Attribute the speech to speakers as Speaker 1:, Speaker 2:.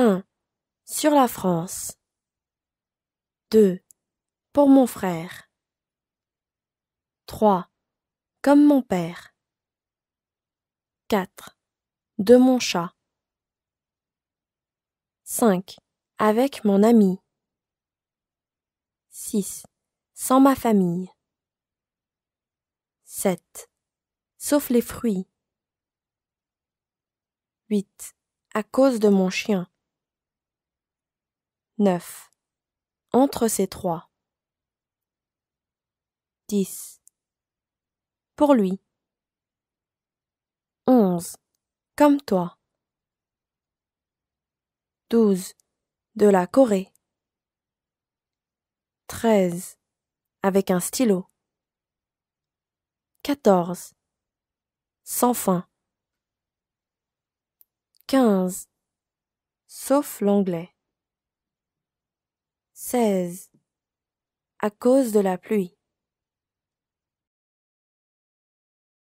Speaker 1: 1. Sur la France. 2. Pour mon frère. 3. Comme mon père. 4. De mon chat. 5. Avec mon ami. 6. Sans ma famille. 7. Sauf les fruits. 8. À cause de mon chien. 9. Entre ces trois. 10. Pour lui. 11. Comme toi. 12. De la Corée. 13. Avec un stylo. 14. Sans fin. 15. Sauf l'anglais. 16. À cause de la pluie.